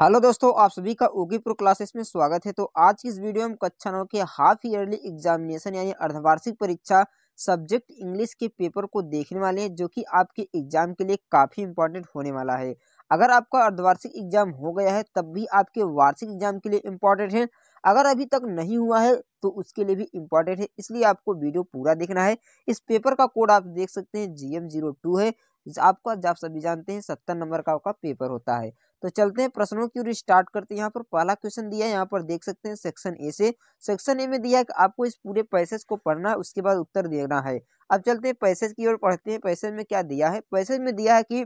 Hello दोस्तों आप सभी का ओकी प्रो क्लासेस में स्वागत है तो आज की इस वीडियो में कक्षा नौ के हाफ ईयरली एग्जामिनेशन यानी अर्धवार्षिक परीक्षा सब्जेक्ट इंग्लिश के पेपर को देखने वाले हैं जो कि आपके एग्जाम के लिए काफ़ी इंपॉर्टेंट होने वाला है अगर आपका अर्धवार्षिक एग्जाम हो गया है तब भी आपके वार्षिक एग्जाम के लिए इम्पोर्टेंट है अगर अभी तक नहीं हुआ है तो उसके लिए भी इम्पोर्टेंट है इसलिए आपको वीडियो पूरा देखना है इस पेपर का कोड आप देख सकते हैं जी जीरो टू है आपको आप सभी जानते हैं सत्तर नंबर का आपका पेपर होता है तो चलते हैं प्रश्नों की ओर स्टार्ट करते हैं यहाँ पर पहला क्वेश्चन दिया है यहाँ पर देख सकते हैं सेक्शन ए से सेक्शन ए में दिया है कि आपको इस पूरे पैसेज को पढ़ना है उसके बाद उत्तर देना है अब चलते हैं पैसेज की ओर पढ़ते हैं पैसेज में क्या दिया है पैसेज में दिया है कि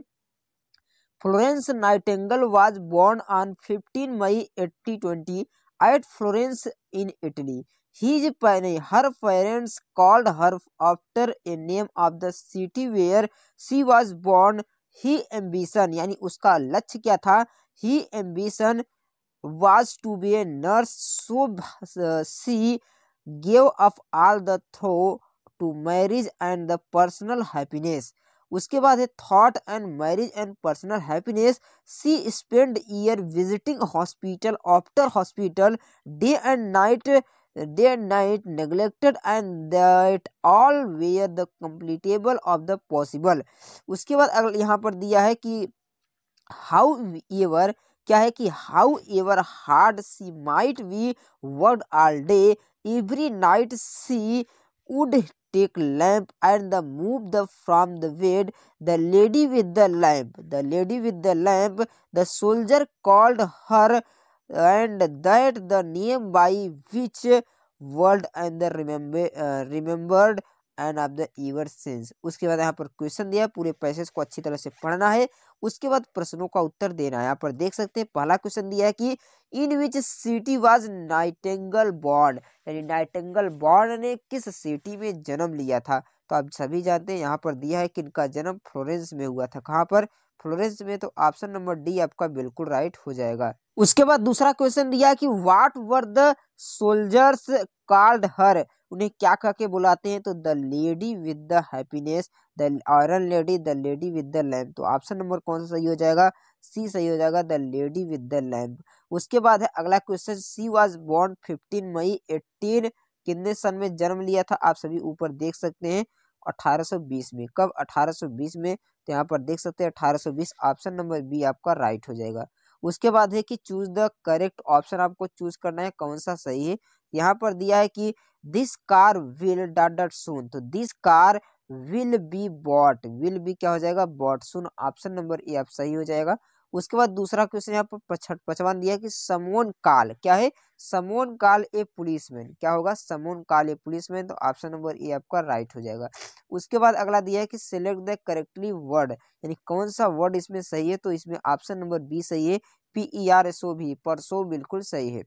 Florence Nightingale was born on fifteen May eighty eight Florence in Italy his penny her parents called her after a name of the city where she was born he ambition यानी उसका लक्ष्य क्या था he ambition was to be a nurse so she gave up all the throw to marriage and the personal happiness उसके बाद है thought and marriage and personal happiness she spend year visiting hospital after hospital day and night day and night neglected and that all where the comfortable of the possible उसके बाद अगर यहाँ पर दिया है कि हाउ एवर क्या है कि however hard she might be work all day every night she would take lamp and the move the from the bed the lady with the lamp the lady with the lamp the soldier called her and that the name by which world and the remember uh, remembered and of the ever sense उसके बाद यहाँ पर question दिया है पूरे passage को अच्छी तरह से पढ़ना है उसके बाद प्रश्नों का उत्तर देना है यहाँ पर देख सकते हैं पहला क्वेश्चन दिया है कि in which city was Nightingale born यानी नाइटेंगल बॉर्ड ने किस सिटी में जन्म लिया था तो आप सभी जानते हैं यहाँ पर दिया है कि इनका जन्म फ्लोरेंस में हुआ था कहाँ पर फ्लोरेंस में तो ऑप्शन नंबर डी आपका बिल्कुल राइट हो जाएगा उसके बाद दूसरा क्वेश्चन दिया कि what were the soldiers called her उन्हें क्या कह के बुलाते हैं तो the lady with the happiness the iron lady the lady with the lamp तो ऑप्शन नंबर कौन सा सही हो जाएगा सी सही हो जाएगा the lady with the lamp उसके बाद है अगला question she was born fifteen May eighteen कितने सन में जन्म लिया था आप सभी ऊपर देख सकते हैं 1820 में कब 1820 में तो यहाँ पर देख सकते हैं 1820 ऑप्शन नंबर बी आपका राइट हो जाएगा उसके बाद है कि चूज द करेक्ट ऑप्शन आपको चूज करना है कौन सा सही है यहाँ पर दिया है कि this car will dot soon तो this car will be bought will be क्या हो जाएगा bought soon option number A आप सही हो जाएगा उसके बाद दूसरा क्वेश्चन यहाँ पर पचवन दिया कि समोन काल क्या है समोन काल ए पुलिसमैन क्या होगा समोन काल ए पुलिसमैन तो ऑप्शन नंबर ए आपका राइट हो जाएगा उसके बाद अगला दिया है कि सिलेक्ट द करेक्टली वर्ड यानी कौन सा वर्ड इसमें सही है तो इसमें ऑप्शन नंबर बी सही है P E R S O भी परसो बिल्कुल सही है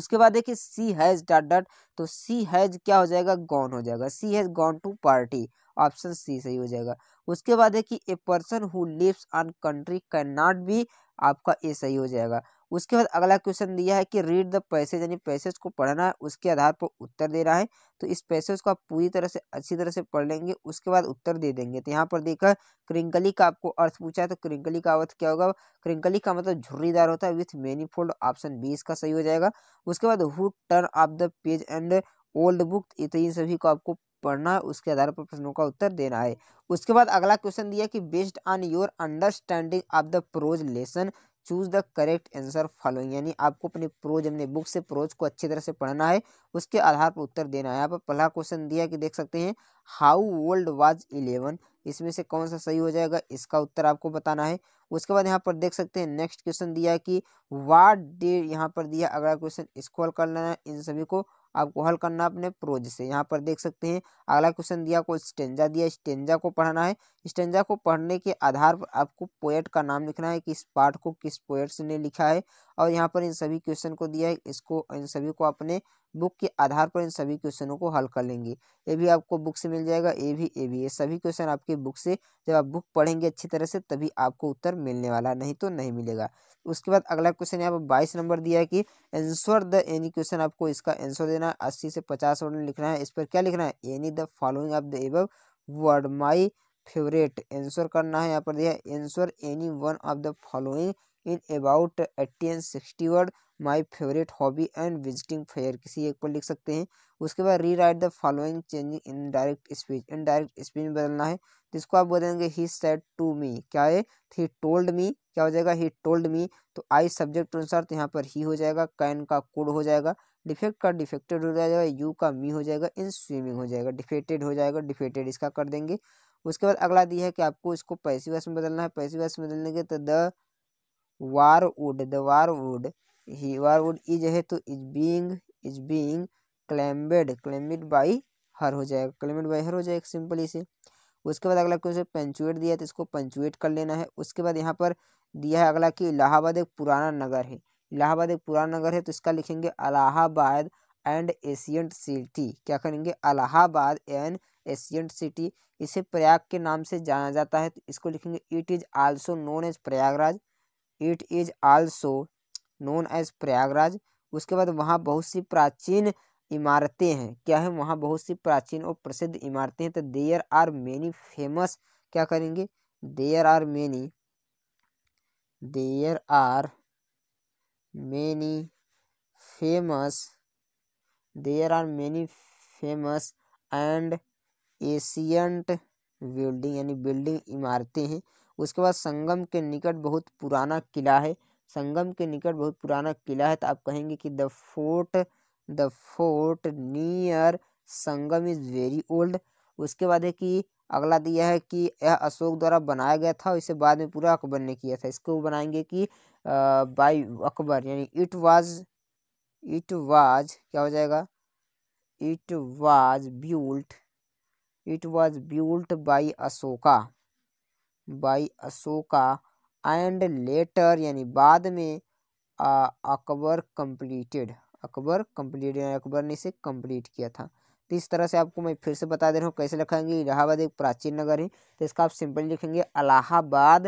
उसके बाद देखिए सी हैज डॉट डॉट तो सी हैज क्या हो जाएगा गॉन हो जाएगा she has gone to party option C सही हो जाएगा उसके बाद है कि a person who lives on country can not be आपका ए सही हो जाएगा उसके बाद अगला क्वेश्चन दिया है कि रीड द पैसेज यानी पैसेज को पढ़ना है उसके आधार पर उत्तर दे रहा है तो इस पैसेज को आप पूरी तरह से अच्छी तरह से पढ़ लेंगे उसके बाद उत्तर दे देंगे तो यहाँ पर देखा क्रिंकली का आपको अर्थ पूछा है तो क्रिंकली का अर्थ क्या होगा क्रिंकली का मतलब झुर्रीदार होता है विथ मेनी ऑप्शन बी इसका सही हो जाएगा उसके बाद who turn off the page and old book तो इतनी सभी को आपको पढ़ना उसके आधार पर प्रश्नों का उत्तर देना है उसके बाद अगला क्वेश्चन दिया कि based on your understanding of the prose lesson choose the correct answer following यानी आपको अपने प्रोज अपने बुक से प्रोज को अच्छी तरह से पढ़ना है उसके आधार पर उत्तर देना है यहाँ पर पहला क्वेश्चन दिया कि देख सकते हैं हाउ ओल्ड वाज इलेवन इसमें से कौन सा सही हो जाएगा इसका उत्तर आपको बताना है उसके बाद यहाँ पर देख सकते हैं नेक्स्ट क्वेश्चन दिया कि वाट डे यहाँ पर दिया अगला क्वेश्चन इसको कर लेना इन सभी को आपको हल करना अपने प्रोज से यहाँ पर देख सकते हैं अगला क्वेश्चन दिया आपको स्टेंजा दिया स्टेंजा को पढ़ना है स्टेंजा को पढ़ने के आधार पर आपको पोएट का नाम लिखना है कि इस पाठ को किस पोएट्स ने लिखा है और यहाँ पर इन सभी क्वेश्चन को दिया है इसको इन सभी को अपने बुक के आधार पर इन सभी क्वेश्चनों को हल कर लेंगे ये भी आपको बुक से मिल जाएगा ए भी ए भी ये सभी क्वेश्चन आपके बुक से जब आप बुक पढ़ेंगे अच्छी तरह से तभी आपको उत्तर मिलने वाला नहीं तो नहीं मिलेगा उसके बाद अगला क्वेश्चन यहाँ पर बाईस नंबर दिया है कि एंसर द एनी क्वेश्चन आपको इसका आंसर देना है अस्सी से पचास वर्ड लिखना है इस पर क्या लिखना है any the following of the एब वर्ड माई फेवरेट आंसर करना है यहाँ पर दिया answer any one of the following in about eighty and sixty word my favourite hobby and visiting fair किसी एक पर लिख सकते हैं उसके बाद rewrite the following changing in direct speech in direct speech में बदलना है जिसको आप बोलेंगे ही सेट टू मी क्या है ही टोल्ड मी क्या हो जाएगा ही टोल्ड मी तो आई सब्जेक्ट अनुसार तो यहाँ पर ही हो जाएगा कैन का कुड हो जाएगा डिफेक्ट का डिफेक्टेड हो जाएगा यू का मी हो जाएगा इन स्विमिंग हो जाएगा डिफेक्टेड हो जाएगा डिफेक्टेड इसका कर देंगे उसके बाद अगला दी है कि आपको इसको पैसे वैसे में बदलना है पैसे वैसे में बदलने के तो the Warwood. The Warwood. He Warwood is है तो is being is being क्लेम्बेड claimed हर हो जाएगा क्लेमेड बाई हर हो जाएगा सिंपल इसे उसके बाद अगला क्वेश्चन पंचुएट दिया तो इसको पंचुएट कर लेना है उसके बाद यहाँ पर दिया है अगला कि इलाहाबाद एक पुराना नगर है इलाहाबाद एक पुराना नगर है तो इसका लिखेंगे अलाहाबाद एंड एशियंट सिटी क्या करेंगे अलाहाबाद एंड एशियंट सिटी इसे प्रयाग के नाम से जाना जाता है तो इसको लिखेंगे it is also known as Prayagraj it is also known as Prayagraj उसके बाद वहाँ बहुत सी प्राचीन इमारतें हैं क्या है वहाँ बहुत सी प्राचीन और प्रसिद्ध इमारतें हैं तो देयर आर मेनी फेमस क्या करेंगे there are many there are many famous there are many famous and ancient building यानी बिल्डिंग इमारतें हैं उसके बाद संगम के निकट बहुत पुराना किला है संगम के निकट बहुत पुराना किला है तो आप कहेंगे कि the fort the fort near Sangam is very old उसके बाद है कि अगला दिया है कि यह अशोक द्वारा बनाया गया था इसे बाद में पूरा अकबर ने किया था इसको बनाएंगे कि बाई अकबर यानी इट वाज इट वाज क्या हो जाएगा it was built it was built by Ashoka by Ashoka and later यानी बाद में अकबर कंप्लीटेड अकबर कंप्लीट अकबर ने इसे कंप्लीट किया था तो इस तरह से आपको मैं फिर से बता दे रहा हूँ कैसे लिखेंगे इलाहाबाद एक प्राचीन नगर है तो इसका आप सिंपल लिखेंगे अलाहाबाद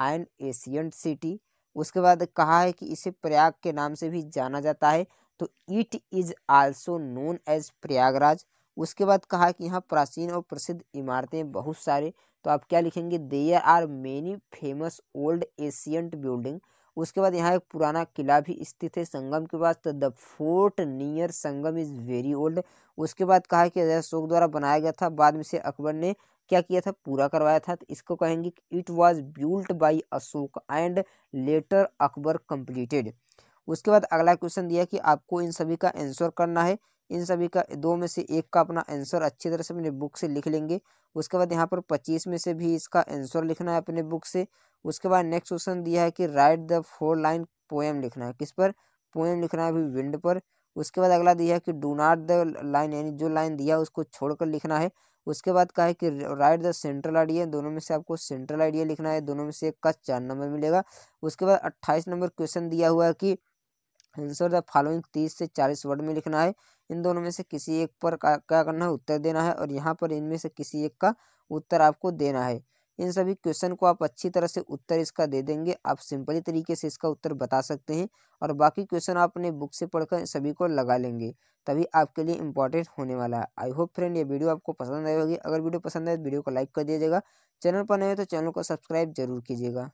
एंड एशियन सिटी उसके बाद कहा है कि इसे प्रयाग के नाम से भी जाना जाता है तो it is also known as Prayagraj उसके बाद कहा कि यहाँ प्राचीन और प्रसिद्ध इमारतें बहुत सारे तो आप क्या लिखेंगे there are many famous old ancient building उसके बाद यहाँ एक पुराना किला भी स्थित है संगम के पास तो the fort near Sangam is very old उसके बाद कहा कि अशोक द्वारा बनाया गया था बाद में से अकबर ने क्या किया था पूरा करवाया था तो इसको कहेंगे it was built by Ashok and later Akbar completed उसके बाद अगला क्वेश्चन दिया कि आपको इन सभी का आंसर करना है इन सभी का दो में से एक का अपना आंसर अच्छी तरह से अपने बुक से लिख लेंगे उसके बाद यहाँ पर पच्चीस में से भी इसका आंसर लिखना है अपने बुक से उसके बाद नेक्स्ट क्वेश्चन दिया है कि write the four line poem लिखना है किस पर पोएम लिखना है अभी विंड पर उसके बाद अगला दिया है कि डू नॉट द लाइन यानी जो लाइन दिया उसको छोड़कर लिखना है उसके बाद कहा है कि राइट द सेंट्रल आइडिया दोनों में से आपको सेंट्रल आइडिया लिखना है दोनों में से एक का चार नंबर मिलेगा उसके बाद अट्ठाईस नंबर क्वेश्चन दिया हुआ है कि आंसर द फॉलोइंग तीस से चालीस वर्ड में लिखना है इन दोनों में से किसी एक पर क्या करना है उत्तर देना है और यहाँ पर इनमें से किसी एक का उत्तर आपको देना है इन सभी क्वेश्चन को आप अच्छी तरह से उत्तर इसका दे देंगे आप सिंपली तरीके से इसका उत्तर बता सकते हैं और बाकी क्वेश्चन आप अपने बुक से पढ़कर सभी को लगा लेंगे तभी आपके लिए इंपॉर्टेंट होने वाला है आई होप फ्रेंड ये वीडियो आपको पसंद आई होगी अगर वीडियो पसंद आए तो वीडियो को लाइक कर दीजिएगा चैनल पर नए हो तो चैनल को सब्सक्राइब जरूर कीजिएगा